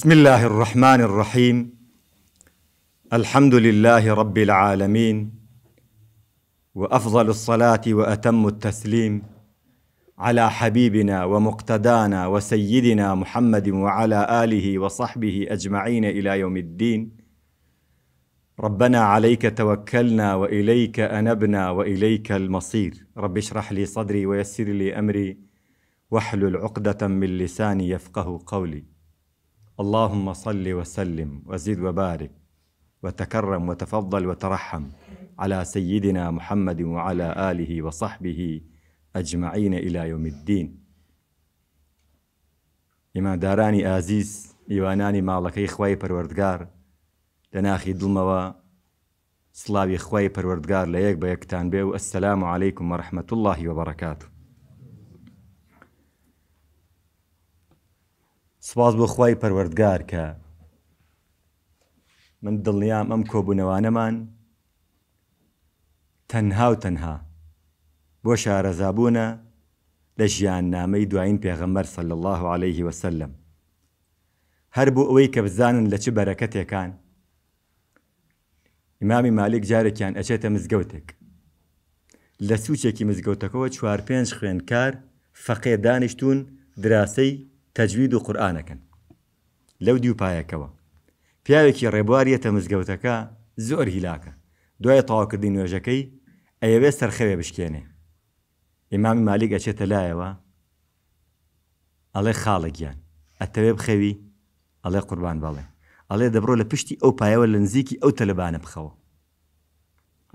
بسم الله الرحمن الرحيم الحمد لله رب العالمين وافضل الصلاه واتم التسليم على حبيبنا ومقتدانا وسيدنا محمد وعلى اله وصحبه اجمعين الى يوم الدين ربنا عليك توكلنا واليك انبنا واليك المصير رب اشرح لي صدري ويسر لي امري واحلل عقده من لساني يفقه قولي اللهم صل وسلم وزد وبارك وتكرم وتفضل وترحم على سيدنا محمد وعلى آله وصحبه أجمعين إلى يوم الدين اما داراني ئیوانانی ايواناني مالكي خواي پروردگار لناخي دڵمەوە سلاوی خی پەروەردگار لە یەک بە یەکتان بێ و ئەسلام و عیکم سپاس بۆ خی پەروەردگار کە من دڵنیام ئەم کۆبوونەوانەمان تەنها و تەنها بۆ شارەزابوونە لە ژیان نامەی دوایین پێغەمبەر سەل الله عليه وسلم هەر بوو ئەوەی کە بزانن لە چ بەرەکەتێکان ئیمامی مالک جارێکیان ئەچێتە مزگەوتێک لە سوچێکی مزگەوتەکەەوە چوار پێنج خوێندکار فەقێ دانیشتون دراسەی تەجوید و قورآانەکەن لەو دیوپایەکەوە پیاوێکی ڕێبواریەتە مزگەوتەکە زۆر هیلاکە دوای تەواکردی نوێژەکەی ئەیەوێ سەرخەوێ بشکێنێ ئیمامی مالیک ئەچێتە لایەوە ئەڵێ خاڵە گیان ئەتەوێ بخەوی ئەڵێ قوربان بەڵێ ئەڵێ دەبڕۆ لە پشتی ئەو پایەوە لە نزیکی ئەو تەلبانە بخەوە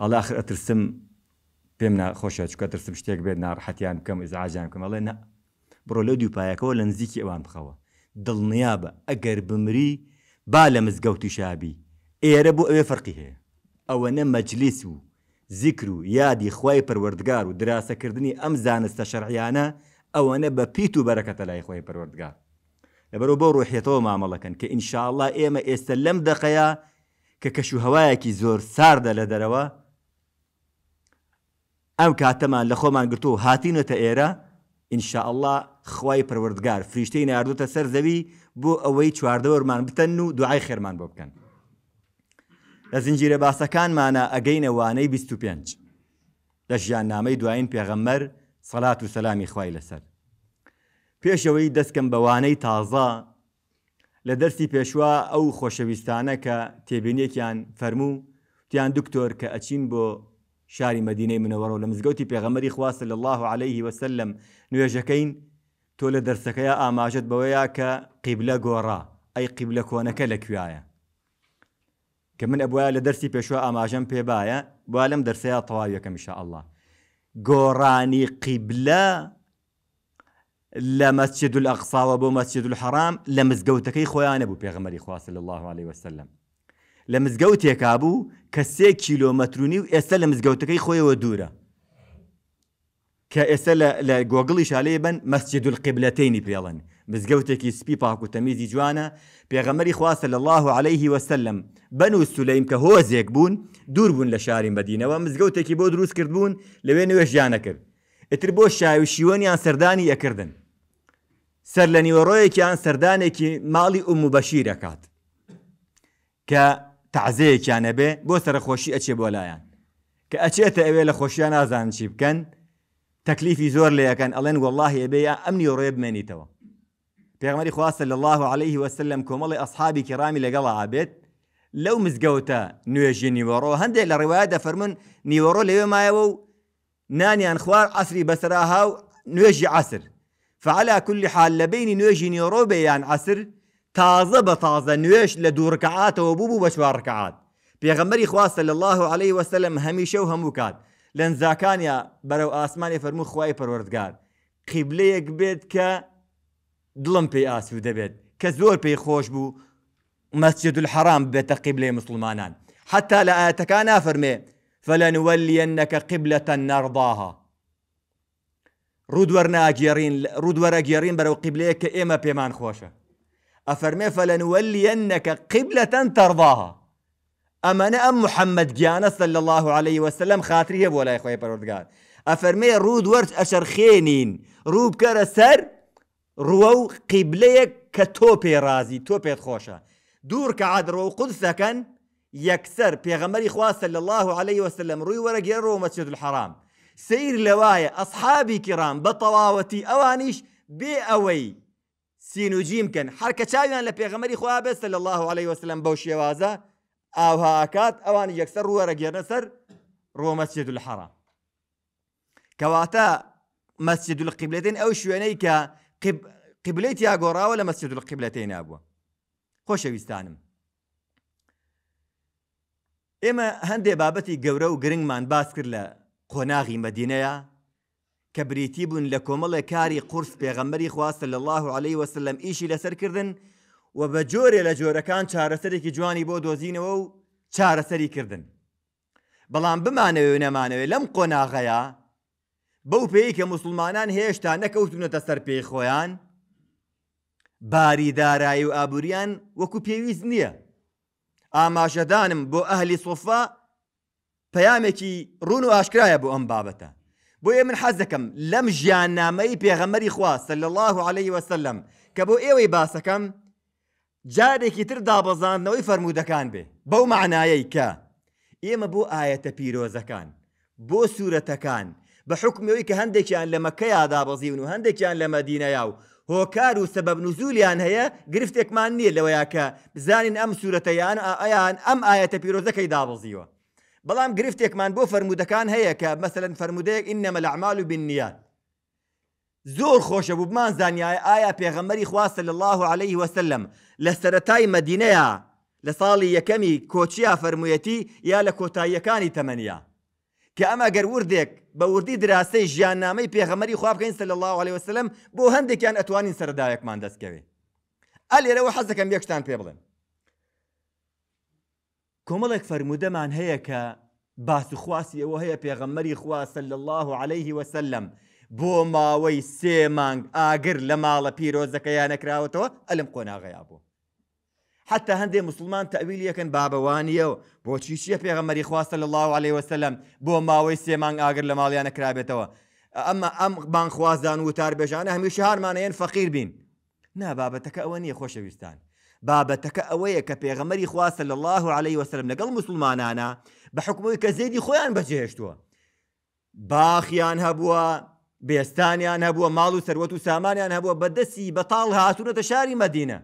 ئەڵە ئەخر ئەترسم پێم ناخۆشە چکە ترسم شتێک بێت ناڕحەتیان بکەم ئزعاجان بکەم ئەڵێ نە بڕۆ لەو دووپایەکەەوە لە نزیکی ئەوان بخەوە دڵنیا بە ئەگەر بمری با لە مزگەوتی شابی ئێرە بۆ ئەوێ فەرقی هەیە ئەوە نە مەجلیس و زیکر و یادی خی پەروەردگار و دراسەکردنی ئەم زانستە شەرعیانە ئەوەنە بە پیت و بەرەکەتە لای خۆی پەروەردگار لەبەرو بۆ ڕوحێتەوە مامەڵەکەن کە ئینشاءله ئێمە ئێستا لەم دقەیە کە کەش و هەوایەکی زۆر ساردە لە دەرەوە ئەم کاتەمان لە خۆمان گرتو و هاتینەتە ئێرە ئینشاءله خوای پروردگار فریشتەی ناردوتە سەر زەوی بۆ ئەوەی چواردەوەرمان بتەن و دوعای خێرمان بۆ بکەن لە زنجیرە باسەکانمانە ئەگەینەوانەی 25 لە ژیان نامەی دوایین پێغەممەر سەلات و سەلامی خوای لەسەر پێشەوەی دەستکەم بەوانەی تازا لە دەرسی پێشوا ئەو خۆشەویستانە کە تێبینێکیان فەرموو تیان دکتۆر کە ئەچین بۆ شاری مدینەی منەوەڕەوە لە مزگەوتی پێغەمەری خواستە لە الله عليه وسلم نوێژەکەین تۆ لە دەرسەکەی ئاماژت بەوەیە کە قیبلە گۆڕا ئەی قیبلە کۆنەکە لەکوایە کە من ئەبواە لە دەرسی پێشوە ئاماژەم پێبایە بوا لەم دەرسەیە تەواویەکە میشە ئەله گۆڕانی قیبلە لە مەسجد الأقساوە بۆ مەسجد الحرام لە مزگەوتەکەی خۆیانە بوو پێغمەری خواست لە الله عليه وسلم لە مزگەوتێکا بوو کە سێ کیلۆمەترونی و ئێستا لە مزگەوتەکەی خۆیەوە دوورە کە ئێستا لە گۆگڵی شالەیە بن مەسجد قبلەتینی پێڵن مزگەوتێکی سپی پاکوتەمیزی جوانە پێغەمەری خواستە لە الله عليه وسلم بن و سولەیم کە هۆزێک بوون دوور بوون لە شاری مدینەوە مزگەوتێکی بۆ دروست کرد بوون لەوێ نوێژیانە کرد ئتر بۆ شاوشیوەنیان سەردانی یەکردن سەر لە نیوەڕۆیەکیان سەردانێکی ماڵی ئوم و بەشیرەکات کە تعزەیەکیانە بێ بۆ سەرخۆشی ئەچێ بۆلایەن کە ئەچێتە ئەوێ لە خۆشیان نازان چی بکەن تكليفي زور تەکلیفی زۆر لەیەکەن ئەڵێن أمني ريب ئەمنی توا في پێغمەری خواص صلى الله عليه وسلم کۆمەڵی أصحابي كرامي لەگەڵ ئابێت لو مزگەوتە نوێژی نيورو هەندێک لە فرمن نيورو نیوەڕۆ ما مایەوە ناني عن خوار عصري بەسەراها و نوێژی عسر فعلى كل حال لبيني بینی نيورو بيان عصر عسر تازە بە تازە نوێش وبوبو دوورکەعاتەوە بوو بوو صلى الله عليه وسلم هەمیشە و لن لەنجاکانیا يا ئاسمانی فەرمو خوای پەروەردگار قیبلەیەک بێت کە دڵم پێی بي آسو دبيت كزور بي خوش بو مسجد الحرام بيت قبلة مسلمانان حتى لا ئاەتەکان فرمي فلنولينك قبلة نرضاها رودوەرنا گێڕین رودوەرە اجيرين برو قبلة کە ايما بيمان خوشة افرمي فلنولينك قبلة ترضاها ئەمەە ئەم محەممەد گیانە سە لە الله عليه وسلم خاتری هەیە بۆ لای خۆی پەرۆردگار ئەفەرمێ ڕوود وەرج ئەشەرخێنین ڕوو بکەرە سەر ڕوە و قیبلەیەک کە تۆ پێڕازی تۆ پێت خۆشە دوور کە عادڕۆ و قودسەکەن یەکسەر پێغەمەری خواستە لە الله عليه وسلم ڕووی وەرەگەێڕەوە مەچێت الحرام سیر لەوایە ئەسحابی کرام بە تەواوەتی ئەوانیش بێ ئەوەی سینوجیم کن هەرکە چاویان لە پێغەمەری خوا بێت سە لە الله عليه وسلم بەو شێوازە ئاوهاکات ئەوان یەکسەر وەرەگەێنە سەر ڕۆمەسجد لە حەرا کەواتە مەسجد لە قیبلێتین ئەو شوێنەی کە قبلەی یا گۆڕاوە لە مەسجد لە قیبلەتەی نابووە خۆشەویستانم ئێمە هەندێ بابەتی گەورە و گرنگمان باس کرد لە قۆناغی مەدینەیە کە بریتی بوون لە کۆمەڵێ کاری قرس پێغەمبەری خواستە لە الله عليه وسلم ئیشی لەسەرکردن و بە جۆرێ لە جۆرەکان چارەسەرێکی جوانی بۆ دۆزینەوە و چارەسەری کردن بەڵام بمانەوێ نەمانەوێت لەم قۆناغەیە بەو پێی کە مسلمانان هێشتا نەکەوتونەتە سەر پێی خۆیان باریدارایی و ئابوووریان وەکو پێویست نییە ئاماژەدانم بۆ ئەهلی سۆفا پەیامێکی ڕون و ئاشکرایە بۆ ئەم بابەتە بۆیە من حەز دەکەم لەم ژیان نامەی پێغەمەری خوا سەل الله عليه وسلم کە بۆ ئێوەی باسەکەم جارێکی تر دابەزانەوەی فەرمودەکان بێ بەو معنایەی کە ئێمە بۆ ئاەتە پیرۆزەکان بۆ سوورەتەکان بە حکمەوەی کە هەندێکیان لە مەکەیا دابەزیون و هەندێکیان لە مەدینەیا و هۆکار و سەبەب نزولیان هەیە گرفتێکمان نییە لەوەیە کە بزانین ئەم سوورەتەیان ئایان ئەم ئاەتە پیرۆزەکەی دابەزیوە بەڵام گرفتێکمان بۆ فەرمودەکان هەیە کە مەسەن فەرمودەیەک ئینەمە لە عمال و بیننیات زور خوش ابو بمان زانيا آية پێغەمەری خواه صلى الله عليه وسلم لە مدينة لصالي يكمي كوتشيا فرمويتي يا لكوتا يكاني تمنيا كأما اگر وردك ئەمە دراسي وردێک بە وردی دراسەی ژیاننامەی پێغەمەری خوا بکەین سە لە الله عليه وسلم بۆ هەندێکیان ئەتوانین سەرداوێکمان دەستکەوێ ئەلێرەوە حەزەکەم یەکشتان پێ بڵێن کۆمەڵێک فەرمودەمان هەیە کە باسوخواسی ئەوە وهي پێغەمەری خوا صلى الله عليه وسلم بۆ ماوەی سێ مانگ ئاگر لە ماڵە پیرۆزەکەیان نەکراوەتەوە ئەلم قۆناغەیا بوو. حتا هەندێک مسلمان تەویل یەکەن بابەوانیەوە بۆچی چیە پێغەمەری خواستە لە الله عليه وسلم بۆ ماوەی سێمانگ ئاگر لە ماڵیان نەکرابێتەوە. ئەمە ئەم بانخوازان و تاربێژانە هەمیش هارمانەیەن فەقیر بین. نا بابەتەکە ئەوە نییە خۆشەویستان. بابەتەکە ئەوەیە کە پێغەمەری خواستە لە الله عليه وسلم لەگەڵ مسلمانانە بە حکومەوەی کە زێدی خۆیان بەجێهێشتووە. باخیان هەبووە بێستانیان أنا ماڵ مالو سروتو ساماني أنا هەبووە بدسي بەتاڵ هاتوونەتە شاری مەدینە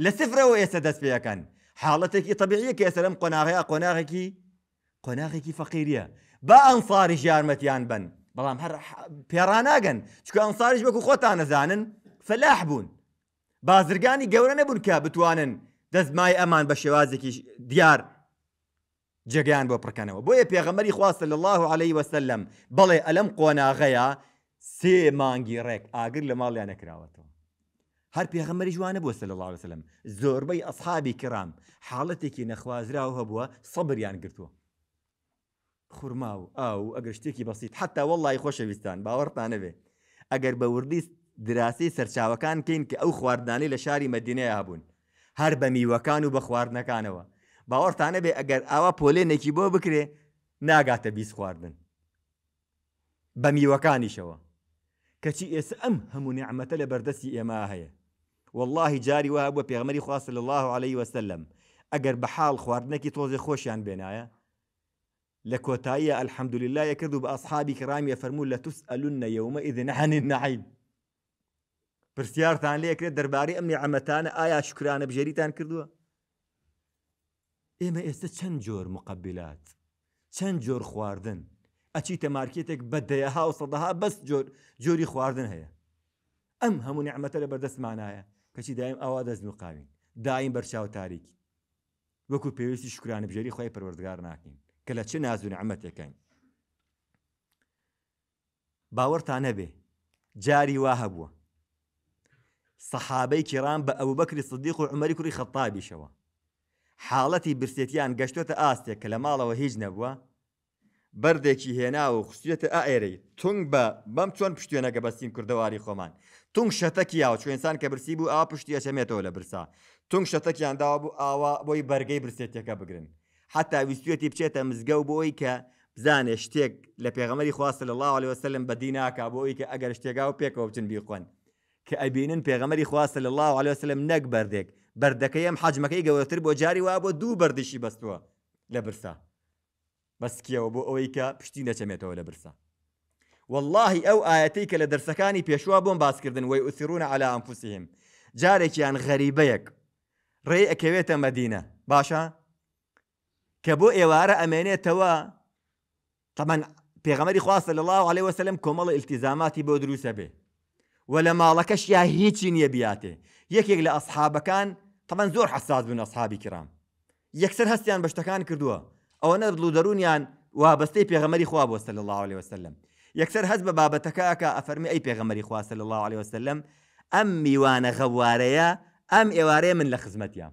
لە سفرەوە ئێستا حالتك طبيعية حاڵەتێکی طبیعیە کە ئێسەرم قۆناغەیە قۆناغێکی قۆناغێکی فەقیریە با جار متيان بن هر هەر پێڕاناگەن شكو انصاري وەکو خۆتان نەزانن فلاح بون بازرقاني گەورە نەبوون کە بتوانن ماي امان بە ديار دیار بو بۆ پڕکەنەوە بۆیە پێغەمەری خواستە لە الله عليه وسلم بەڵێ قونا غیا سێ مانگی ڕێک ئاگر لە ماڵیان نەکراوەتەوە هەر پێغەمەری جوانە بۆ سە لە لاوەسلم زۆربەی ئەسحابی کرام حاڵەتێکی نەخوازراوە هەبووە سەبریان گرتووە خورما و ئاو ئەگەر شتێکی بەسییت حتا وەڵی خۆشەویستان باوەڕتانەبێ ئەگەر بە وردی دراسی سەرچاوەکان کەین کە ئەو خواردانی لە شاری مەدینەیە هەبوون هەر بە میوەکان و بە خواردنەکانەوە باوەڕتانە بێ ئەگەر ئاوا پۆلێنێکی بۆ بکرێ ناگاتە بیست خواردن بە میوەکانیشەوە کەچی اس ام هم نیعممەتە لە بەردەستی ئێمە هەیە واللهی جاری وها بووە پێغمەری صلى الله عليه وسلم اجر بحال حاڵ خواردنەکی تۆزێ خۆشیان بێنایە لە الحمد لله يكذب و بە ئەسحابی کرامیە فەرموو لە توس ئەلون نەیەومە ئیدن نەحنین نعین پرسیارتان لێکرێت دەربارەی ئەم نیعممەتانە ئایا شکرانە بژێریتان کردووە ئێمە ئێستا چەند جۆر مقبلات شن جور خواردن ئەچیتە مارکێتێک بە دەیەها و سەدەها بەس جۆری خواردن هەیە ئەم هەموو نعممەتە لە بەردەستمانایە کەچی دایم ئاوا دەست و قاوین دایم بەرچاو تاریکی وەکو پێویستی شکرانە بژێری خۆی پەروەردگار ناکەین کە لە چه نازوون ئەمەتەکەین باوەڕتان نەبێ جاری وا هەبووە سەحابەی کێران بە ئەو بەکری سدیق و عمەری کوری خەتابیشەوە حاڵەتی برسێتیان گەشتوتە ئاستێک کە لە ماڵەوە هیچ نەبووە بردێکی هێنا و خوستێتە ئائێرەی تونگ بە بەم چۆن پشتێنەکە بەستیم کردەواری خۆمان تونگ شەتەکی یا چێنسان کە برسی بوو ئا پشتی ئەشەمێتەوە لە برسا تونگ شەتەکیان داوا بوو ئاوا بۆی بەرگەی برسێتەکە بگرن حتا ویستێتی بچێتە مزگە و بۆی کە بزانێ شتێک لە پێغەمەری خواستە لە الله عليه وسلم بەدی ناکا بۆی کە ئەگەر شتێکا و پێکەوە بچن بیخۆن کە ئەبینن پێغەمەری خواستە لە الله عليه وسلم نەک بردێک بردەکەی ئەم حجمەکەی گەورەتر بۆ جاری وا بۆ دوو بردیشی بەستووە لە برسا. بەسکیەوە بۆ ئەوەی کە پشتی نەچەمێتەوە لە برسە واللهی ئەو ئاەتەی کە لە دەرسەکانی پێشوا بۆم باسکردن وی ئوسیرونە على ئەمفوسیهم جارێکیان غەریبەیەک ڕێ ئەکەوێتە مەدینە باشە کە بۆ ئێوارە ئەمێنێتەوە تەمەەن پێغەمەری خواستە لە الله عليه وسلم کۆمەڵ التیزاماتی بۆ دروسە بێ و لە ماڵەکەش یا هیچی نییە بیاتێ یەکێک لە ئەسحابەکان تەمەەن زۆر حساس بوون ئەسحابی کرام یەکسەر هەستیان بەشتەکان کردووە ئەوەنە بلو دەرونیان وابستەی پێغەمەری خوا بۆ سل الله عليه وسلم یەکسەر هەز بە بابەتەکەکە ئەفەرمی ئەی پێغەمەری خوا سل الله عليه وسلم ئەم میوانە غەوارەیە ئەم ئێوارەیە من لە خزمەتیان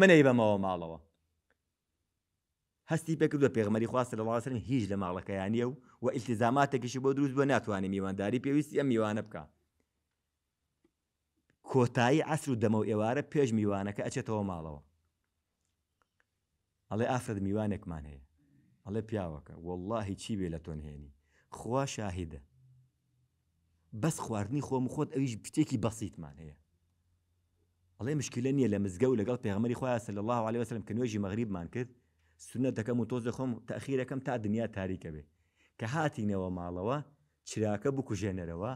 منەی بەمەوە ماڵەوە هەستی پێکردووە پێغمەری خوا سل الله وسلم هیچ لە ماڵەکەیانە و و ئیلتیزاماتێکیشی بۆ دروست بۆ ناتوانێت میوانداری پێویستی ئەم میوانە بکە کۆتایی ئەسر و دەمە و ئێوارە پێش میوانەکە ئەچێتەوە ماڵەوە ئەڵێ ئافرەت میوانێکمان هەیە ئەڵێ پیاوەکە وەلهی چی بێ لە تۆن هێنی خوا شاهدە بەس خواردنی خۆم خۆت ئەویش پشتێکی بەسییتمان هەیە ئەڵێ مشکلە نییە لە مزگە و لەگەڵ پێغمەری خۆیان سل الله عليه وسلم کە نوێژی مەغریبمان کرد سونە دەکەم و تۆز دەخۆم تاخیرەکەم تا دنیا تاریکە بێ کە هاتینەوە ماڵەوە چراکە بکوژێنەرەوە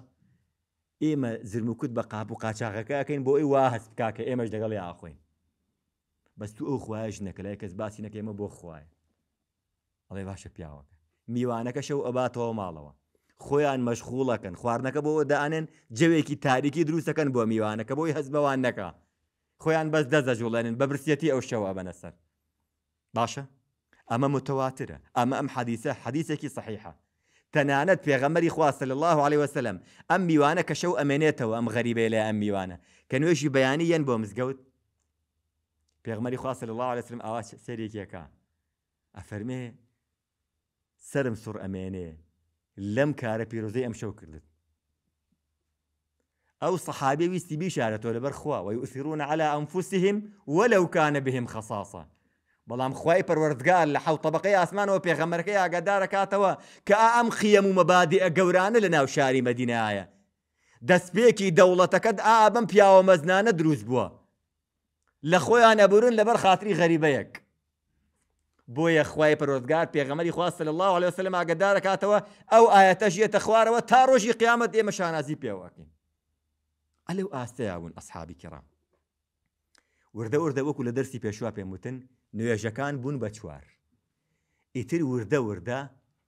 ئێمە زرمکوت بە قاپ و قاچاقەکە ئەکەین بۆ ئەی وا هەست بکاکە ئێمەش لەگەڵی ئاخۆین بەست تو ئەو خوایش نەکە لای کەس باسی نەکەێمە بۆ خوای ئەڵێ باشە پیاوەکە میوانەکە شەو ئەباتەوە ماڵەوە خۆیان مەشغوڵەکەن خواردنەکە بۆەوە داانێن جەوێکی تاریکی دروستەکەن بۆ میوانەکە بۆی هەز بەوان نەکە خۆیان بەس دەزەژوڵێنن بە برسیەتی ئەو شەوە بەنە سەر باشە ئەمە متەواترە ئەمە ئەم حەدیسە حەدیسێکی صحیحە تەنانەت پێغەمەری خواستە لە الله عليه وسلم ئەم میوانە کە شەو ئەمێنێتەوە ئەم غەریبێ لە ئەم میوانە کە نوێژی بەیانی یەن بۆ مزگەوت پێغمەری خواست لە الله لەسرم ئاوا سەرێکیەکە ئەفەرمێ سرم سوور ئەمێنێ لەم کارە پیرۆزەی ئەم شەو کردت ئەو سەحابێ ویستی بیشارەتەوە لەبەر خوا و على أنفسهم ولو كان بهم خصاصة بەڵام خوای پەروەردگار لە حەوت طبقەی ئاسمانەوە پێغەمەرەکەی ئاگادارەکاتەوە کە ئەم خیم و مەبادیە گەورانە لە ناو شاری مەدینایە دەستپێکی دەوڵەتەکەت ئابم پیاوە مەزنانە دروست بووە لە خۆیان ئەبورن لەبەر خااتری غەریبەیەک بۆیە خی پرۆزگار پێغەمەری خواستە لە الله عليه وسلم ئاگدارکاتەوە ئەو ئاەتەژێتە خوارەوە تا ڕۆژی قیامەت ئێمە شانازی پێوەکەین ئەلەو ئاستەیاون ئەسحابی کرام وردە وردە وەکو لە دەرسی پێشوا پێموتن نوێژەکان بوون بە چوار ئیتر وردە وردە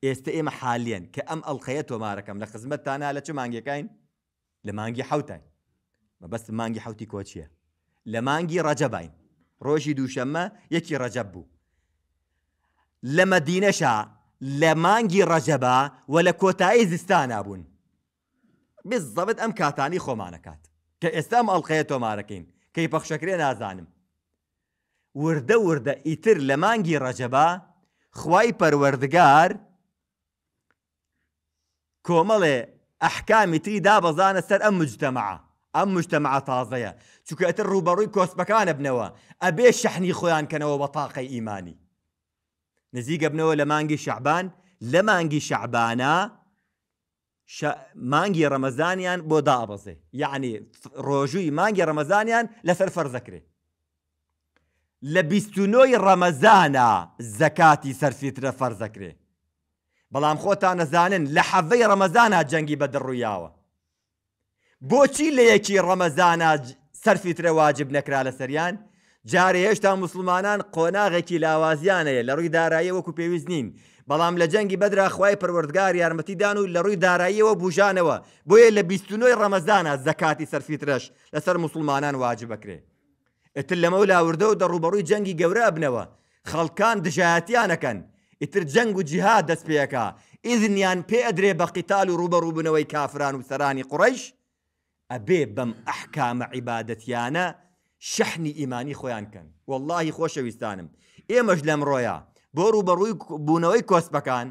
ئێستا ئێمە حالێن کە ئەم ئەڵلقەیە تۆمارەکەم لە خزمەت تانا لە چ مانگیەکەین لە مانگی حوتین مەبەست مانگی حوتی کۆچیە لە مانگی ڕەجەبین ڕۆژی دووشەممە یەکی ڕەجەب بوو لە مەدینەشا لە مانگی ڕەجەبا و لە کۆتایی زستانە بوون بزەبت ئەم کاتانی خۆمانەکات کە ئێستام ئەڵلقەیە تۆمارەکەین کەی پەخشەکرێ نازانم وردە وردە ئیتر لە مانگی ڕەجەبا خوای پەروەردگار کۆمەڵێ ئەحکامی تری دابەزانە سەر ئەم مجتەمەعە ئەم مجتەمەع تازەیە چکاتە ڕوبەڕووی کۆسپەکانە بنەوە ئەبێ شەحنی خۆیانکەنەوە بە تاقی ئیمانی نزیگە بنەوە لە مانگی شعبان لە مانگی شعبانە مانگی ڕەمەزانیان بۆ دابەزێ یعنی ڕۆژووی مانگی ڕەمەزانیان لەسەر فەرزەکرێ لە بیستنۆی ڕەمەزانە زەکاتی سەرفیترە فەرزەکرێ بەڵام خۆتان نەزانن لە حەڤەی ڕەمەزانە جەنگی بە دڕوویاوە بۆچی لە یەکی ڕەمەزانە سەرفی ترە واجب نەکرا لە سەریان جارێ هێشتا مسلمانان قۆناغێکی لاوازیانەیە لە ڕووی دارایی وەکو پێویست نین بەڵام لە جەنگی بەدرا خوای پروەردگار یارمەتیدان و لە ڕووی داراییەوە بژانەوە بۆیە لە بیستنۆی ڕەمەزانە زەکاتی سەرفیترەش لەسەر مسلمانان واجب بکرێ ئتر لەمە و لاوردە و دەڕوبەڕووی جەنگی گەورە بنەوە خەڵکان دژایەتیانەکەن ئیتر جەنگ و جیها دەست پێەکە ئیزنیان پێ ئەدرێ بە قیتال و ڕوبەڕوو بنەوەی کافران و سەرانی قڕیش ئەبێ بەم ئەحکامە عیباەتیانە شەحنی ئیمانی خۆیان کەن واللهی خۆشەویستانم ئێمەش لەم ڕۆیە بۆ ڕوو بەڕووی بوونەوەی کۆسپەکان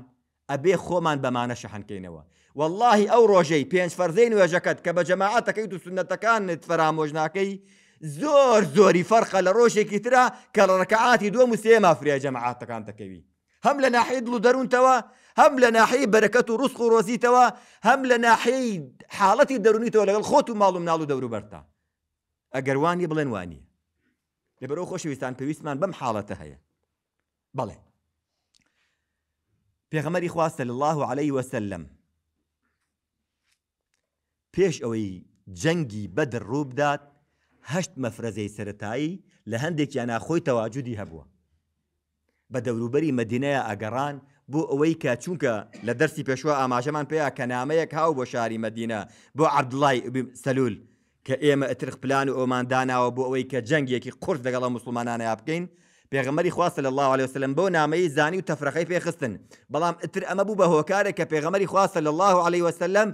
ئەبێ خۆمان بەمانە شەحنکەینەوە واللهی ئەو ڕۆژەی پێنج فەرزەین وێژەکەت کە بە جەماعەتەکەی و سنەتەکانت فەرامۆژ ناکەی زۆر زۆری فەرخە لە ڕۆژێکی ترا کە لە ڕکەعاتی دووەم و سێ مافریا جەماعاتەکان تەکەوی هەم لە ناحی دڵ و دەروونتەوە هەم لە ناحەیە بەرەکەت و ڕوسخ و ڕۆزیتەوە هەم لە ناحەی حاڵەتی دەرونیتەوە لەگەڵ خۆت و ماڵ و ناڵ و دەوروبەرتا ئەگەروانی بڵێن وانی لەبەرەوە خۆشەویستان پێویستمان بەم حاڵەتە هەیە بەڵێ پێغەمەری خواستە لە الله عليه وسلم پێش ئەوەی جەنگی بەدر ڕووبدات هەشت مەفرەزەی سەتایی لە هەندێکیان ناخۆی تەواجودی هەبووە بە دەوروبەری مدینەیە ئەگەڕان بۆ ئەوەی کە چونکە لە دەرسی پێشوە ئاماژەمان پێیا کە نامەیەک هاو بۆ شاری مدینە بۆ عبدڵای سەلول کە ئێمە ئەترخ پلان و ئۆمانداناوە بۆ ئەوەی کە جەنگێکی قرس دەگەڵە مسلمانانە بکەین پێغمەری خواستە لە الله عليه وسلم بۆ نامەی زانی و تەفرەخی پێخستن بەڵام ئتر ئەمە بوو بە هۆکارێک کە پێغمەری خواستە لە الله عليه وسلم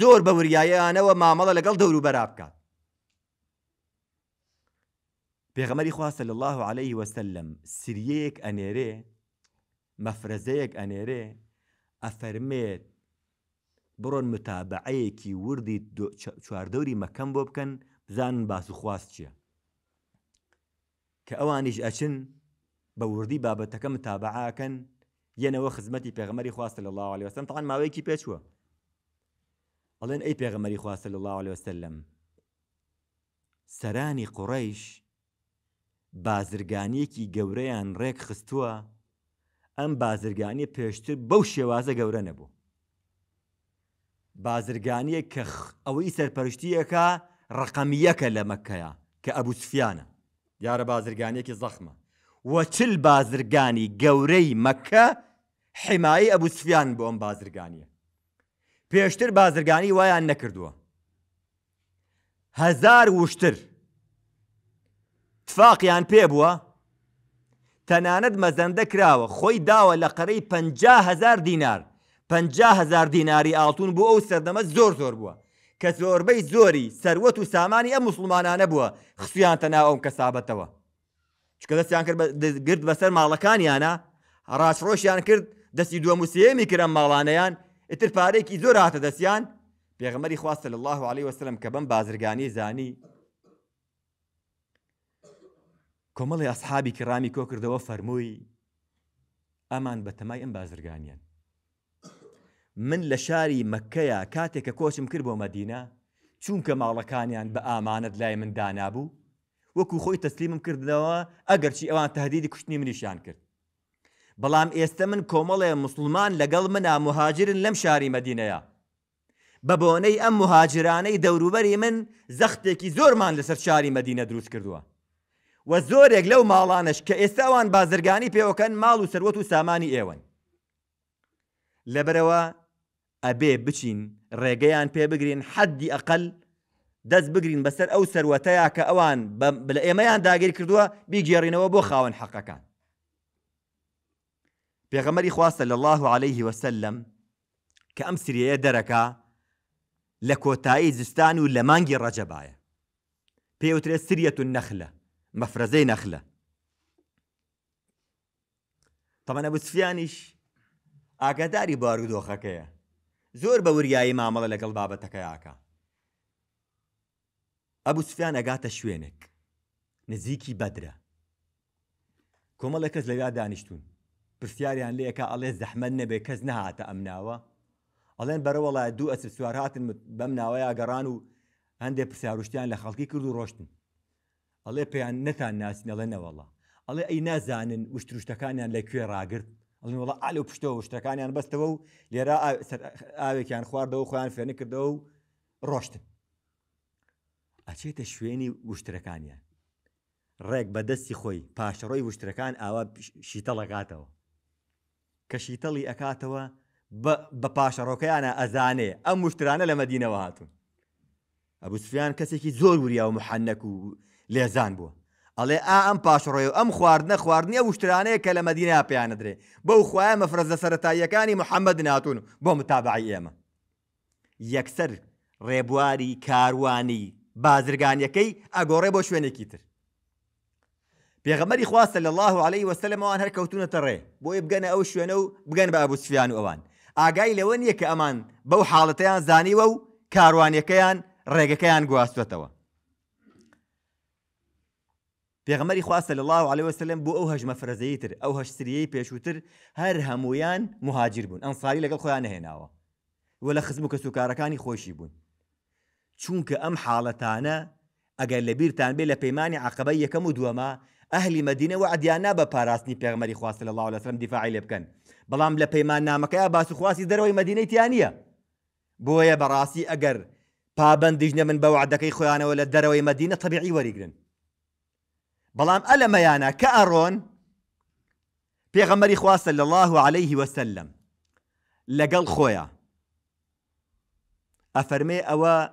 زۆر بە وریایانەوە مامەڵە لەگەڵ دەور و بەرا بکات پێغەمەری خواستە لە الله عليه وسلم سریەک ئەنێرێ مەفرەزەیەک ئەنێرێ ئەفەرمێت بڕۆن متابعەیەکی وردی چواردەوری مەکەم بۆ بکەن بزانن باس و خواست چییە کە ئەوانیش ئەچن بە وردی بابەتەکە متابعاکەن یەنەوە خزمەتی پێغمەری خواستە لە الله عليه وسلم تاان ماوەیەکی پێچوە ئەڵێن ئەی پێغەمەری خواستە لە الله عليه وسلم سەرانی قوڕیش بازرگانیەکی گەورەیان ڕێک خستووە ئەم بازرگانی پێشتر بەو شێوازە گەورە نەبوو. بازرگانیە کە ئەوەی سەرپەرشتیەکە ڕقەمیەکە لە مەکەیە کە ئەبوسفیانە دیارە بازرگانیەکی زەخمە وە چل بازرگانی گەورەی مەکە حیمایی ئەبوسفیان بۆ ئەم بازرگانیە پێشتر بازرگانی وایان نەکردووە هزار وشتر تفاقیان پێ بووە تەنانەت مەزەندە کراوە خۆی داوە لە قەرەی 500هزار دینار 500هزار دیناری ئاڵتون بوو ئەو سەردەمە زۆر زۆر بووە کە زۆربەی زۆری سەروەت و سامانی ئەم مسلمانانە بووە خسویان تەناو ئەم کەسابەتەوە چکە دەستیان کرد گرت بەسەر ماڵەکانیانە ڕاستڕۆشیان کرد دەستی دووە موسیێمی کرم ماڵانەیان ئتر پارێکی زۆر هاتە دەستیان پێغمەری خواستە لە الله عليه وسلم کە بەم بازرگانی زانی کۆمەڵی ئەسحابی کرامی کۆکردەوە فەرمووی ئەمان بە تەمای ئەم بازرگانیان من لە شاری مەکەیە کاتێکە کۆچم کرد بۆ مەدینە چونکە ماڵەکانیان بە ئامانت لای من دانابوو وەکو خۆی تەسلیمم کردنەوە ئەگەرچی ئەوان تهدیدی کوشتنی منیشان کرد بەڵام ئێستا من کۆمەڵێ مسلمان لەگەڵ منە مهاجرن لەم شاری مەدینەیە بە بۆنەی ئەم مهاجرانەی دەوروبەری من زەختێکی زۆرمان لەسەر شاری مەدینە دروست کردووە و زۆرێک لەو ماڵانش کە ئێستاوان بازرگانی پێوەکەن ماڵ و سەروەت و سامانی ئێوەن لەبەرەوە ئەبێ بچین ڕێگەیان پێ بگرین حەدی ئەقل دەست بگرین بەسەر ئەو سەروەتەیە کە ئەوان لە ئێمەیان داگیر کردووە بیگێڕینەوە بۆ خاوەن حەقەکان پێغەمەری خواستە لە الله عليه وسلم کە ئەم سریەیە دەرەکە لە کۆتایی زستان و لە مانگی ڕەجەبایە پێوترێت سریەت و نەخلە مەفرەزەی نەخلە تەمەە بچفیانیش ئاگاداری بارودۆخەکەیە زۆر بە وریایی مامەڵە لەگەڵ بابەتەکەیاکە ئەبوو سوفیان ئەگاتە شوێنێک نزیکی بەدرە کۆمەڵە کەس لەویا دانیشتون پرسیاریان لێکە ئەڵێ زەحمەد نەبێ کەس نەهاتە ئەم ناوە ئەڵێن بەرەوەڵای دوو ئەسب سووار هاتن بەم ناوەیە گەڕان و هەندێک پرسیاروشتیان لە خەڵکی کرد و ڕۆشتن ئەڵێ پێیان نەتان ناسینەڵێنەوەڵە ئەڵێ ئەی نازانن وشتروشتەکانیان لەکوێ راگرت ئەڵوەڵە ئالو پشتەوە شتەکانیان بەستەوە و لێرا ئاوێکیان خواردەوە خۆیان فێنە کردەوە و ڕۆشتن ئەچێتە شوێنی وشترەکانیان ڕێک بەدەستی خۆی پاشەڕۆی وشترەکان ئاوا شیتەڵەکاتەوە کە شیتەڵی ئەکاتەوە بە پاشەڕۆکەیانە ئەزانێ ئەم وشترانە لە مەدینەوە هاتون ئەبوسفیان کەسێکی زۆر وریا و محەنەک و لێزان بووە ئەڵێ ئا ئەم پاشڕۆی و ئەم خواردنە خواردنیە وشترانەیە کە لە مەدینا پیانەدرێ بەو خوایە مەفرەزە سەتاییەکانی محەممەد ناتون بۆ متابعی ئێمە یەکسەر ڕێبواری کاروانی بازرگانیەکەی ئەگۆڕێ بۆ شوێنێکی تر پێغەمەری خواستە لە الله عليه وسلمەوان هەر کەوتونەتە ڕێ بۆی بگەنە ئەو شوێنە و بگەن بە ئەبوسفیان و ئەوان ئاگای لەوە نییە کە ئەمان بەو حاڵەتەیان زانیوە و کاروانیەکەیان ڕێگەکەیان گواستوێتەوە پێغمەری خواستە لە الله عليه وسلم بۆ ئەو هەژمە فرەزەیتر ئەو هەشتریەی پێشووتر هەر هەمویان مهاجر بوون ئەمساری لەگەڵ خۆیان نهێناوە وە لە خزم و کە سوکارەکانی خۆشی بوون چونکە ئەم حاڵەتانە ئەگەر لە بیرتان بێ لە پەیمانی عقبە یەکەم و دووەمە ئەهلی مدینە و عدیانە بە پاراستنی پێغمەری خواستە لە الله لەسرم دیفاعی لێ بکەن بەڵام لە پەیمان نامەکەی باسی خواستی دەرەوەی مدینەی تیانە بۆیە بەڕاستی ئەگەر پابندیژنە من بە وعدەکەی خۆیانەوە لە دەرەوەی مدینە تەبیعی وەریگرن ألا ميانا كأرون في غمر إخوة صلى الله عليه وسلم لقل خويا أفرمي أوا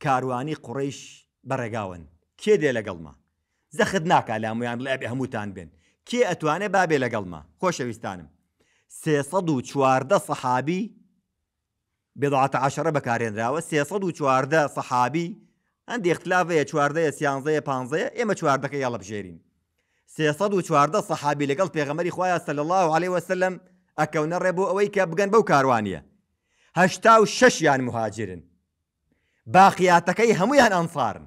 كارواني قريش برقاون كي دي لقل ما زخدناك على ميان يعني لە هموتان بين كي أتواني بابي لقل ما خوش سێسەد و چواردە صحابي بضعة عشرة بكارين راوة و چواردە صحابي ئەندی اختلافەیە چواردەیە سیانزەیە پانزەیە ئێمە چواردەکە یاڵە بژێرین سێسەد و چواردە سەحابی لەگەڵ پێغەمەری خخوایە سەل الله عليه وسلم ئەکەونە ڕێبوو ئەوەی کە بگەن بەو کاروانیە هەشتا و شەشیان مهاجرن باقیاتەکەی هەمویان ئەنفارن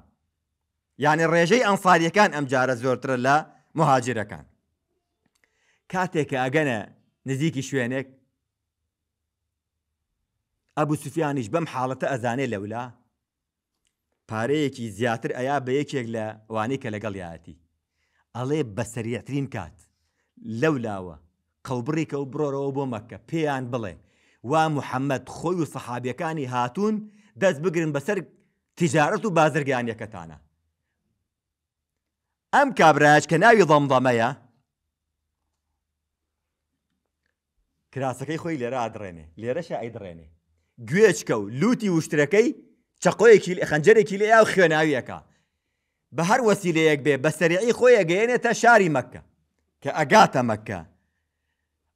یعنی ڕێژەی ئەنفاریەکان ئەم جارە زۆرترە لە مهاجرەکان کاتێک کە ئەگەنە نزیکی شوێنێک ئەبوو سوفیانیش بەم حاڵەتە ئەزانێ لەولا پارەیەکی زیاتر ئەیا بە یەکێک لە وانەی کە لەگەڵ یاتی ئەڵێ بەسەریەترین کات لەو لاوە قەڵبڕی کە و بڕۆرەوە بۆ مەکە پێیان بڵێ وا محەممەد خۆی و سەحابیەکانی هاتوون دەست بگرن بەسەر تیجارەت و بازرگانیەکەتانە ئەم کابراج کە ناوی دەمدەمەیە کراسەکەی خۆی لێرە ئادرێنێ لێرەشە ئەیدڕێنێ گوێچکە و لوتی وشترەکەی چقۆیەکی خەنجەرێکی لە یاو خوێناویەکە بە هەر وەسیلەیەک بێ بە سەریعی خۆی ئەگەێنێتە شاری مەکە کە ئەگاتە مەکە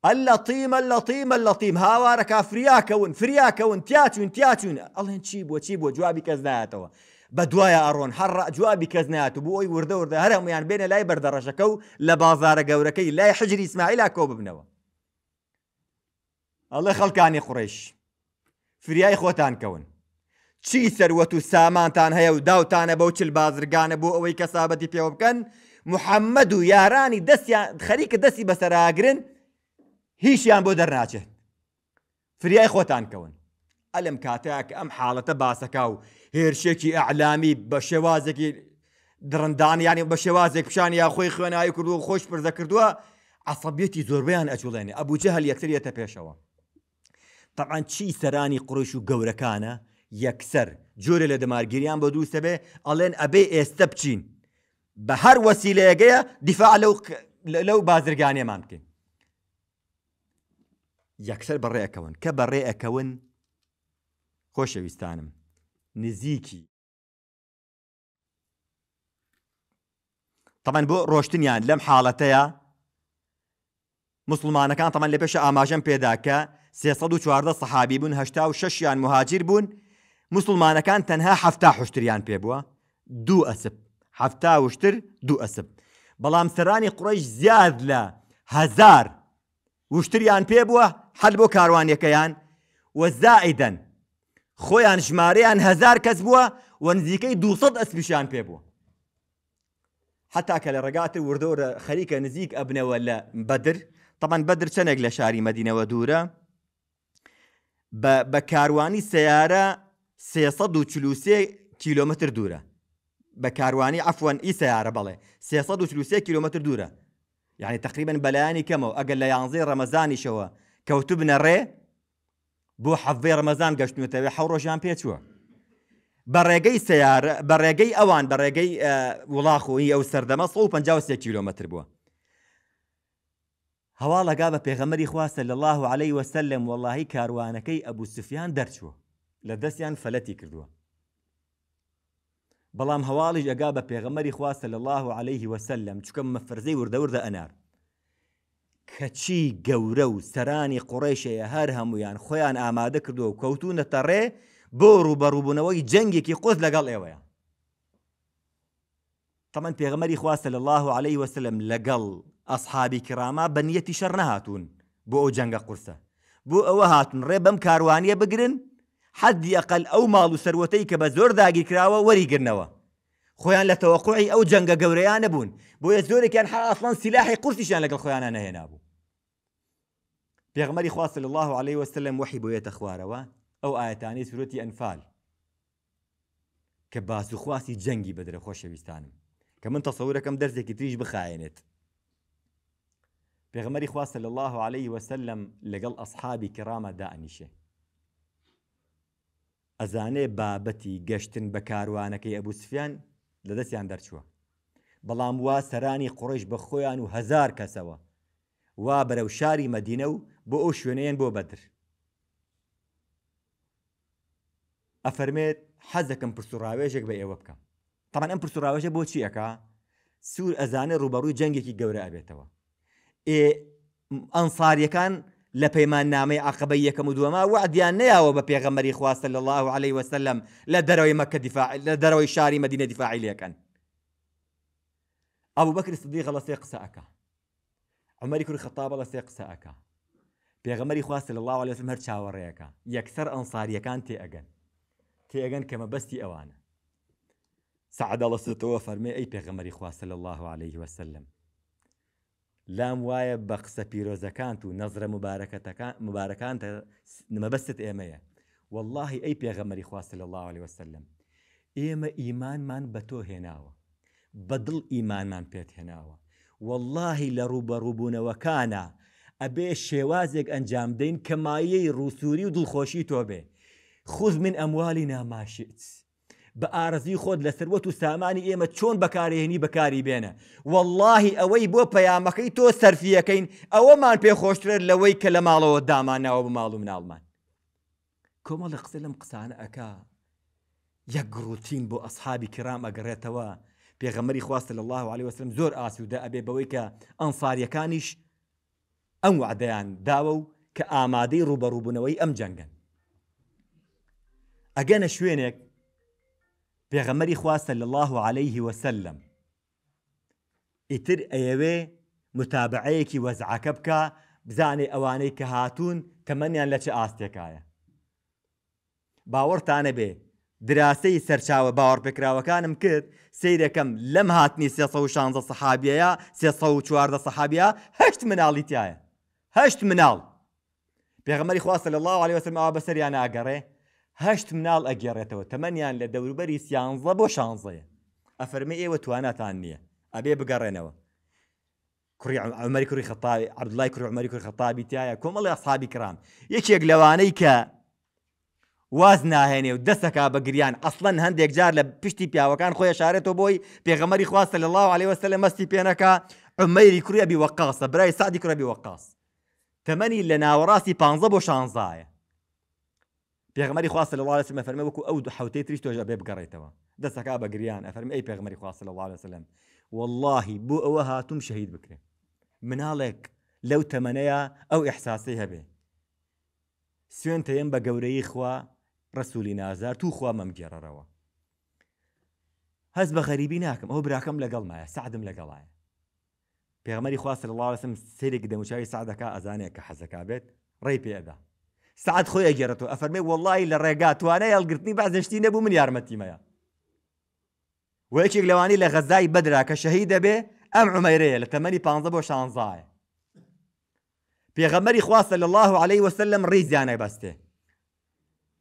ئەلەتیمە لەتیمە لەتیم هاوارە کا فریاکەون فریاکەون تیاچون تیاچون ئەڵێن چی بۆ چی بۆ جوابی کەس نایەتەوە بە دوایە ئەڕۆن هەر جوابی کەس بو و بۆی وردە وردە هەرەمیان بێنە لای بەردەڕەشەکە و لە بازار گەورەکەی لا حجری اسماعیلا کۆ ببنەوە الله خەڵکانی قڕێش فریای خوتان کەون چی سەروەت و سامانتان هەیە و داوتانە بەو چل بازرگانە بۆ ئەوەی کەسابەتی پێوە بکەن محەممەد و یارانی دەستیان خەریکە دەستی بەسەراگرن هیچیان بۆ دەرناچێت فریای خۆتان کەون ئەلم کاتەیە کە ئەم حاڵەتە باسەکە و هێرشێکی ئەعلامی بە شێوازێکی درندان ینی بە شێوازێک پیششان یا خۆی خوێنایی کردو و خۆش پرزە کردووە عسەبیەتی زۆربیان ئەچوڵێنێ ئەبووجە هەل یەکتریەتە پێشەوە. تەعاان چی سەرانی قڕش و گەورەکانە یەکسەر جۆرە لە دەمارگیریان بۆ دووسە بێ ئەڵێن ئەبێ ئێستە بچین بە هەر وەسیلەیەگەیە دیفاع لەو لەو بازرگانیەمان بکەین یەکسەر بەڕێەکەون کە بەڕێەکەون خۆشەویستانم نزیکی تەمان بۆ ڕۆشتنیان لەم حاڵەتەیە مسلمانەکان تەمان لە پێشە ئاماژەم پێداکە 3 4 سەحابی بوون هشتا و ششیان مهاجر بوون مسلمانەکان تەنها هەفتا حشتیان پێ بووە دوو ئەسب هەفتا وشتر دوو ئەسب بەڵام سەرانی قڕیش زیاد لە هزار وشتریان پێ بووە حەل بۆ کاروانەکەیان وەزائیدەن خۆیان ژمارەیان هزار کەس بووە و نزیکەی 200 ئەسبیشیان پێ بووە حتا کە لە ڕگاتر وردۆرە خەریکە نزیک ئەبنەوە لە بەدر تەمان بەدر چەندێک لە شاری مەدینەوە دوورە بە کاروانی سیارە 343 کیلومتر دوورە بە کاروانی ئەفوان ئیسەیارە بڵێ 343 کیلومتر دوورە یعنی تقریبن بەلایانی کەمەوە ئەگەر لە یانزی ڕەمەزانیشەوە کەوتو بنە ڕێ بۆ حەفێ ڕەمەزان گەشتنوێتەوە حە ڕۆژان پێچووە بە ڕێگەی سیار بە ڕێگەی ئەوان بە ڕێگەی وڵاخۆی ئەو سەردەمە 153 کیلومتر بووە هەواڵەگا بە پێغەمەری خواستە لە الله عليه وسلم وەڵی کاروانەکەی ئەبوو سفیان دەرچووە لە دەستیان فەلەتی کردووە بەڵام هەواڵیش ئەگا بە پێغەمەری خواستە لە الله عليه وسلم چکەم مەفرزەی وردەوردە ئەنار کەچی گەورە و سەرانی قوڕێشەیە هەر هەمویان خۆیان ئامادە کردووە و کەوتونە تەڕێ بۆ ڕوبەڕووبوونەوەی جەنگێکی قۆز لەگەڵ ئێوەیە تەمەەن پێغەمەری خواستە لە الله عليه وسلم لەگەڵ ئەسحابی کراما بەنیەتی شەر نەهاتوون بۆ ئەو جەنگە قورسە بۆ ئەوە هاتون ڕێ بەم کاروانیە بگرن أو حەدی ئەقل ئەو ماڵ و سەرەتەی کە بە او داگیرراوە وەریگرنەوە خۆیان بويا تەوەقعی كان جەنگە گەورەیان نەبوون بۆیە زۆرێکیان حافڵان سیلاحی قورسیشان لەگەڵ خۆیانە نهێنابوو پێغمەری صلى الله عليه وسلم وحی بۆیەتە خوارەوە ئەو ئاەتانی انفال ئەنفال کە باس بدر خوش جەنگی بەدرە خۆشەویستانم تصورك كم تەسەورەکەم تريج بخاينت بيغمري پێغمەری صلى الله عليه وسلم لەگەڵ أصحابي كرامة دائنیشێ ئەزانێ بابەتی گەشتن بە کاروانەکەی ئەبوسفیان لە دەستیان دەرچووە بەڵام وا سەرانی قڕش بە خۆیان و هزار کەسەوە وا بەرەو شاری مەدینە و بۆ ئەو شوێنەیەن بۆ بەدر ئەفەرمێت حەزەکەم پرسوڕاوێژێک بە ئێوە بکەم تامان ئەم پرسوڕاوێژە بۆ چیەکە سوور ئەزانێ ڕوبەڕووی جەنگێکی گەورە ئەبێتەوە ئێ ئەنفاریەکان لپیمان نامی نامەی کم یەکەم وعدهان نیا و نەیاوە بە پێغەمەری خواستە لە الله عليه وسلم لە دەرەوەی مەکە لە دەرەوەی شاری مدینە دیفاعی لەکەن ئەو بەکر سدیغە لە سێ قسەکە عمەری کوری خەتابە لە سێ قسەکە پێغەمەری خواستە لە الله عليه وسلم هەر چاوەڕێەکە یەکسەر تی اگن تێئگەن کەمە بەستی ئەوانە سعدە لە سەوە فەرمێ ئەی پێغەمەری خواستە خواست الله علیه و سلم لام وایە بە قسە پیرۆزەکانت و نەزرە مبارەکان مەبەست ئێمەیە واللهی ئەی پێغەمەری خواست لە الله عليه وسلم ئێمە ئیمانمان بە تۆ هێناوە بەدڵ ئیمانمان پێت هێناوە واللهی لە ڕوبەڕووبوونەوەکانە ئەبێ شێوازێک ئەنجام دەین کەمایەی ڕووسوری و دڵخۆشی تۆ بێ خود من ئەموالی ناماشیت بە ئارزی خۆت لە سروەت و سامانی ئێمە چۆن بەکارهێنی بەکاری بێنە واللهی ئەوەی بۆ پەیامەکەی تۆ سەرفیەکەین ئەوەمان پێخۆشترێت لەوەی کە لە ماڵەوە دامانناوە بە ماڵ و مناڵمان کۆمە لە قسە لەم قسانە ئەک یەک گروتین بۆ ئەسحابی کرام ئەگەڕێتەوە پێغەمەری خواستە لە الله عليه وسلم زۆر ئاسوودە ئەبێ بەوەی کە ئەمفاریەکانیش ئەم وعدەیان داوە و کە ئامادەی ڕوبەڕووبوونەوەی ئەم جەنگەن ئەگەنە شوێنێک پیغمبر خوا صلی الله عليه وسلم اتر ایوی متابعيكي کی وزع کبکا بزانی اوانی هاتون تمنی ان لچ استیکایا باور تانه به دراسه سرچاو باور بكرا و کانم کرد كم لم هاتني سی صو صحابيه صحابیا سی صو چوارد صحابیا هشت منالیتیا هشت منال پیغمبر خوا صلی الله عليه وسلم سلم آب سریان آگره هەشت مناڵ ئەگەڕێتەوە تەمەنیان لە دەوروبەری سیانزە بۆ شانزەیە ئەفەرمی ئێوە تواناتان نییە ئەبێ بگەڕێنەوە کوڕیمەری کوری خەپاوی عبدلای کوری عمەری کوری خەپابی تایە کۆمەڵی ئەصحابی کرام یەکێک لەوانەی کە واز ناهێنێ و دەستەکە بە گریان ئەسڵەن هەندێک جار لە پشتی پیاوەکان خۆی شارێتەوە بۆی پێغەمەری خواستە لە الله عليهوەسە لە مەستی پێنەکە عمەری کوریبی وەقاسە برای سادی کوڕبی وەقاس تەمەنی لە ناوەڕاستی 15 بۆ شانزایە بيغمري خواص صلى الله عليه وسلم فرمي وكو أود حوتي تريش توجا باب قريتوا دس كابا قريان أفرمي أي بيغمري خواص صلى الله عليه وسلم والله بو أوها توم شهيد بكري منالك لو تمنيا أو إحساسي هبي سوين تيم بقوري إخوة رسولي نازار تو خوا ممجر روا هز بغريبي ناكم هو براكم لقل معي سعدم لقل معي بيغمري خواص صلى الله عليه وسلم سيرك دموشاي سعدك أزانيك حزكابت ريبي أذا سعات خۆی ئەگەێرەەوە ئەفەرمێ وڵی لە ڕێگا توانە هەڵگرتنی بازنشتی نەبوو من یارمەتیمەیە و یەکێک لەوانی لە غەزای بەدرا کە شەهی دەبێ ئەم عمەیرەیە لە تەمەنی 15 بۆ شانزایە پێغەمەری خواستە لە الله عليه وسلم ڕیزیانە بەستێ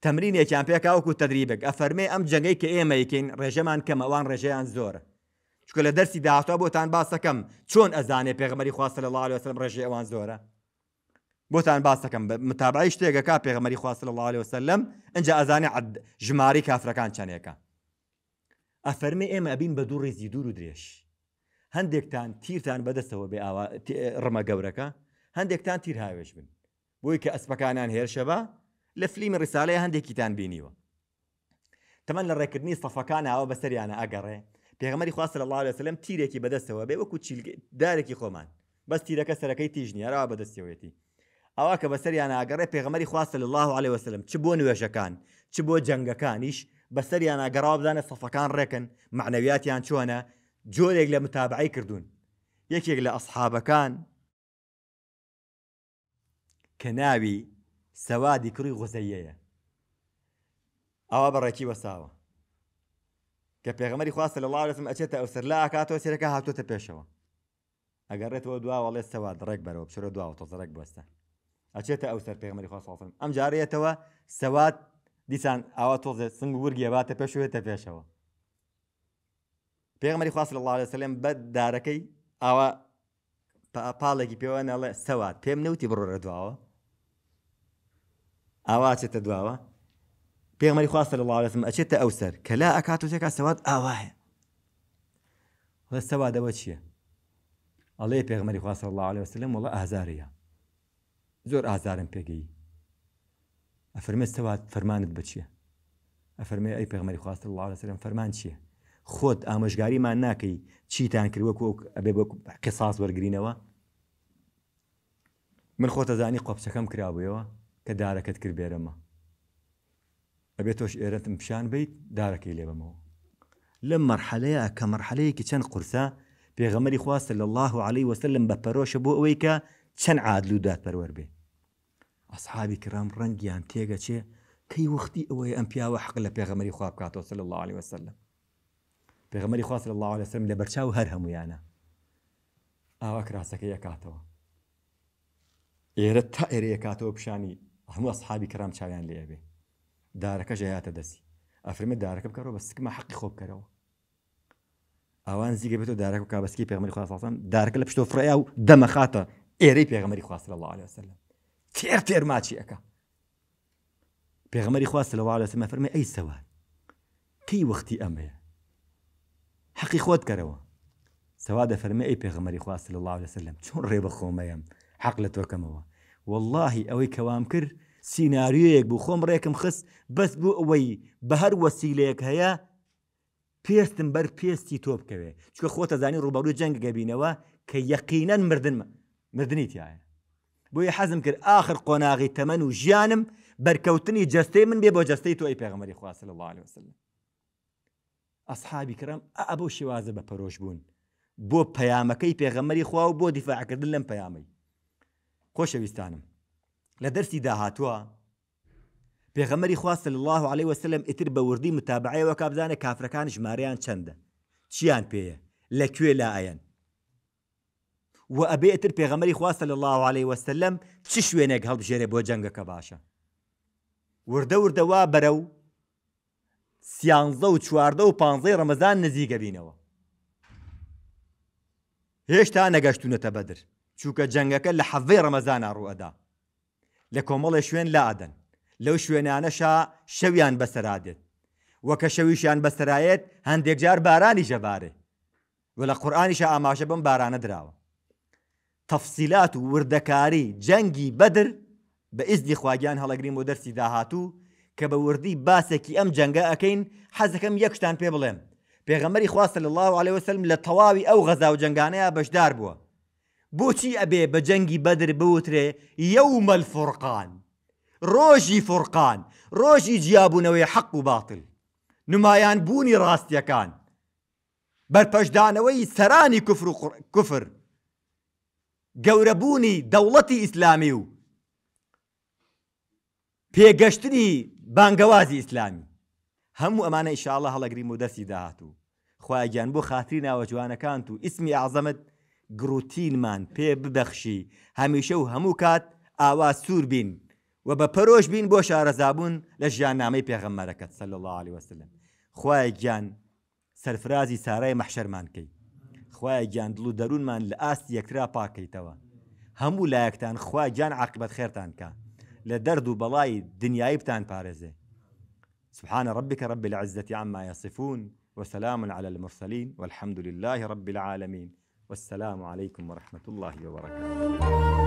تەمرینێکیان پێکاوەکو تدریبێک ئەفەرمێ ئەم جەنگەی کە ئێمەیکەین ڕێژەمان کەم ئەوان ڕێژەیان زۆرە چکە لە دەرسی داهاتوە بۆتان باسەکەم چۆن ئەزانێ پێغمەری خواستە لە الله عليه وسلم ڕێژێ ئەوان زۆرە بۆتان باس دەکەم متابعی شتێکە کا پێغمەری خواست لە الله وسلم ئەجا ئەزانێ ژماری کافرەکان چەندێکە ئەفەرمی ئێمە ئەبین بە دوو ڕێزی دوور و درێژ هەندێکتان تیرتان بەدەستەوە بێ ڕمە گەورەکە هەندێکتان تیر هاوێش بن بۆی کە ئەسپەکانان هێرشەبە لە فلیم ڕیساالەیە هەندێکیتان بینیوە تەمەەن لە ڕێکردنی سەفەکان ئەوە بەسەریانە ئەگەڕێ پێغمەری خواست لە الله وسلم تیرێکی بەدەستەوە بێ وەکو دارێکی خۆمان بەس تیرەکە سەرەکەی تیژنیەرەوە بەدەستەوەێتی ئەوە کە بەسەریان ئاگەڕێ پێغمەری خواستە لە الله عليه وسلم چ بۆ نوێژەکان چ بۆ جەنگەکانیش بەسەریان ئاگەڕا بدانە سەفەکان ڕێکن معنەویاتیان چۆنە جۆرێک لە متابعی کردوون یەکێک لە ئەسحابەکان کە ناوی سەوادی کوڕی غوزەیەیە ئەوە بەڕێکی وەساوە کە پێغمەری خواستە لە لاڵسم ئەچێتە ئەوسەر لا ئاکاتەوە سێرەکە هاتوۆتە پێشەوە ئەگەڕێتەوە دواوەڵێ سەواد ڕێک بەرەوە بشرە دواوە تۆزەرەک بستە ئەچێتە ئەو سەر پێغمەری خواسەڵم ئەم جارەیەتەوە سەوات دیسان ئاوا تۆزێت سنگ وورگیێباتە پێشوێتە پێشەوە پێغمەری خواست لە الله سلێم بە دارەکەی ئاوا پاڵێکی پێوە نەڵێ سەوات پێم نەوتی بڕۆرە دواوە ئاوا چێتە دواوە پێغمەری خواست لە اللهم ئەچێتە ئەو سەر کە لا ئەکاتوتێکا سەوات ئاواهەیە لە سەوادەوە چییە؟ ئەڵێ پێغمەری خواست الله عليه وسلم وڵە ئازارە زۆر ئازارم پێگەی ئەفرمێستەوات فەرمانت بچیە ئەفەرمێ ئەی پێغمەری خواست الله لەسرم فەرمان چییە خۆت ئامەژگاریمان ناکەی چیتان کردوەکو ئەبێ قساس وەرگرینەوە من خۆتەزانی قۆپچەکەم کرابوویەوە کە دارەکەت کرد بێرەمە ئەبێت تۆش ئێرەتم پیشان بیت دارەکەی لێبمەوە لەم مەرحەلەیە کە مەرحەلەیەکی چەند قورسە پێغەمەری خواستە لە الله عليه وسلم بە پەرۆشە بۆ ئەوەی کە چەند عادلو دادپەروەەر بێت أصحابي كرام رنجيان تيجا شيء كي وختي أوي أم بياو حق لا بيغمري خواب كاتو صلى الله عليه وسلم بيغمري خواب صلى الله عليه وسلم لبرشاو هرهم ويانا أو أكراسك يا كاتو إيرت تائر يا كاتو بشاني هم أصحابي كرام شايان لي أبي دارك جايات دسي أفرم دارك بكرو بس كما حقي خوب كرو أوان زيك بتو دارك وكابسكي بيغمري خواب صلى الله عليه وسلم دارك لبشتو فريا ودم خاطر إيري بيغمري خواب صلى الله عليه وسلم تێر تێر ماچیەکە پێغمەری خواست لەوا لەسمە فەرمی ئەی سەوار کەی وەختی ئەمەیە حەقی خۆت کەرەوە سەوا دەفەرمە ئەی پێغمەری خواست لە الله لەسلم چۆن ڕێبە خۆمەیەم حەق لە تۆکەمەوە واللهی ئەوەی کەوام کرد سینناریویەک بوو خۆم ڕێکم خست بەس بوو ئەوەی بە هەر وەسیلەیەک هەیە پێستم بەر پێستی تۆ بکەوێ چکە خۆتە زانی ڕوبەڕوی جەنگ گەبینەوە کە یەقینەن مردن مردنی تایە بۆیە حەزم کرد آخر قۆناغی تەمەەن و ژیانم بەرکەوتنی جستەی من بێ بۆ جستەی تۆی پێغمەری خواست لە الله وسلم ئەسحابی کرم ئەبوو شێوازە بە پەرۆش بوون بۆ پەیامەکەی پێغەمەری خوا و بۆ دیفاعکردن لەم پەیامی خۆشەویستانم لە دەرسی داهاتووە پێغەمەری خواست الله عليه وسلم ئیتر بە وردی متابعەوە کابزانە کافرەکان ژمارەیان چەندە چیان پێیە لەکوێ لا ئەەن و ئەبێتر پێغەمەری خواستە لە الله عليه وسلم چ شوێنێک هەڵبژێرێ بۆ جەنگەکە باشە وردە وردەوا بەرە و سیانزە و چواردە و پانزەی ڕەمەزان نزیگە بینەوە هێشتا نەگەشتونەتە بەدر چووکە جەنگەکە لە حەڤەی ڕەمەزانە ڕوئەدا لە کۆمەڵی شوێن لادەن لەو شوێنانەشا شەویان بەسەرادێت وەکە شەویشیان بەسەرایەت هەندێک جار بارانی ژەبارێ و لە قورآانیشە ئاماژە بم بارانە دراوە تەفسیلات و وردەکاری جەنگی بەدر بە ئیزدی خواگیان هەڵەگرین بۆ دەرسی داهاتوو کە بە وردی باسێکی ئەم جەنگە ئەەکەین حەزەکەم یەکشتان پێ بڵێم پێغەمەری خواستە لە الله عليه وسلم لە تەواوی ئەو غەزا و جنگانەیە بەشدار بووە بۆچی ئەبێ بە جەنگی بەدر بوترێ یەومە الفڕقان ڕۆژی فرقان ڕۆژی جیابوونەوەی حەق و باتل نمایان بوونی ڕاستیەکان بەرپەشدانەوەی سەرانی کوفر گەورەبوونی دەوڵەتی ئیسلامی و پێگەشتنی بانگەوازی ئیسلامی هەموو ئەمانە ئیشاءڵە هەڵەگریم و دەستی داهاتوو خواگیان بۆ خاتری ناوە جوانەکان و ئیسمی ئازەمت گروتینمان پێ ببەخشی هەمیشە و هەموو کات ئاوا سوور بین و بە پەرۆش بین بۆ شارەزابوون لە ژیانامەی پێغەممەرەکەت سەل الله عليه وسلم خوای گیان سەرفرازی سارای مەحشەرمانکەی خخوای گیاندڵ و دەروونمان لە ئاستی یەکترا پاکەیتەوە هەموو همو لایکتان خواه جان عقبت خیرتان که لدرد و بلای دنیای بتان پارزه سبحان ربك رب العزة عما يصفون وسلام على المرسلين والحمد لله رب العالمين والسلام عليكم ورحمة الله وبركاته